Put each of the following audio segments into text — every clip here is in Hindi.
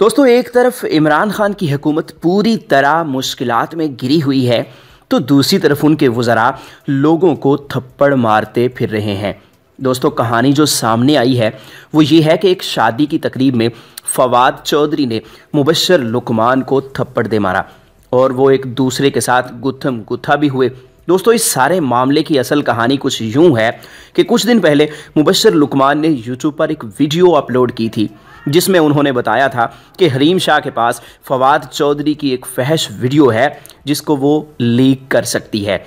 दोस्तों एक तरफ इमरान खान की हुकूमत पूरी तरह मुश्किल में गिरी हुई है तो दूसरी तरफ उनके वज़रा लोगों को थप्पड़ मारते फिर रहे हैं दोस्तों कहानी जो सामने आई है वो ये है कि एक शादी की तकरीब में फवाद चौधरी ने मुबशर लुकमान को थप्पड़ दे मारा और वो एक दूसरे के साथ गुथम गुत्था भी हुए दोस्तों इस सारे मामले की असल कहानी कुछ यूं है कि कुछ दिन पहले मुबशर लुकमान ने यूट्यूब पर एक वीडियो अपलोड की थी जिसमें उन्होंने बताया था कि हरीम शाह के पास फवाद चौधरी की एक फहश वीडियो है जिसको वो लीक कर सकती है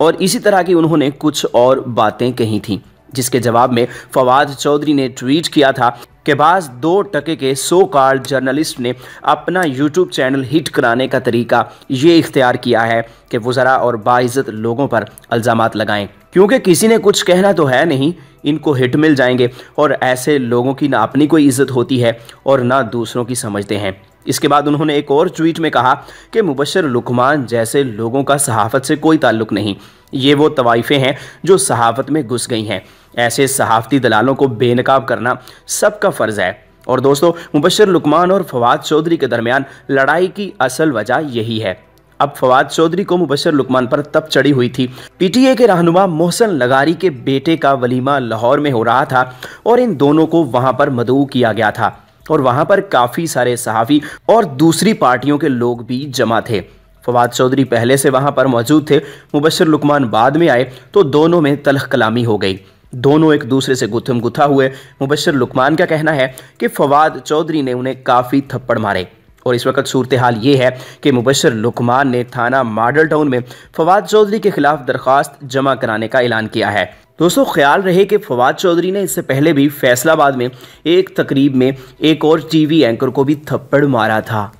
और इसी तरह की उन्होंने कुछ और बातें कही थी जिसके जवाब में फवाद चौधरी ने ट्वीट किया था के बाद दो टके के सो कार्ड जर्नलिस्ट ने अपना यूट्यूब चैनल हिट कराने का तरीका ये इख्तियार किया है कि वज़रा और बाइज़त लोगों पर अल्जाम लगाएं क्योंकि किसी ने कुछ कहना तो है नहीं इनको हिट मिल जाएंगे और ऐसे लोगों की ना अपनी कोई इज्जत होती है और ना दूसरों की समझते हैं इसके बाद उन्होंने एक और ट्वीट में कहा कि मुबशर लुकमान जैसे लोगों का सहाफत से कोई ताल्लुक नहीं ये वो तवाइफें हैं जो सहाफत में घुस गई हैं ऐसे सहाफ़ती दलालों को बेनकाब करना सबका फ़र्ज़ है और दोस्तों मुबशर लुकमान और फवाद चौधरी के दरमियान लड़ाई की असल वजह यही है अब फवाद चौधरी को मुबशर लुकमान पर तब चढ़ी हुई थी पीटीए के रहनुमा मोहसन लगारी के बेटे का वलीमा लाहौर में हो रहा था और इन दोनों को वहां पर मदऊ किया गया था और वहां पर काफ़ी सारे सहाफ़ी और दूसरी पार्टियों के लोग भी जमा थे फवाद चौधरी पहले से वहां पर मौजूद थे मुबशर लुकमान बाद में आए तो दोनों में तलख कलामी हो गई दोनों एक दूसरे से गुथम गुथा हुए मुबशर लुकमान का कहना है कि फवाद चौधरी ने उन्हें काफ़ी थप्पड़ मारे और इस वक्त सूरत हाल ये है कि मुबशर लुकमान ने थाना मॉडल टाउन में फवाद चौधरी के खिलाफ दरख्वास्त जमा कराने का ऐलान किया है दोस्तों ख्याल रहे कि फवाद चौधरी ने इससे पहले भी फैसलाबाद में एक तकरीब में एक और टीवी एंकर को भी थप्पड़ मारा था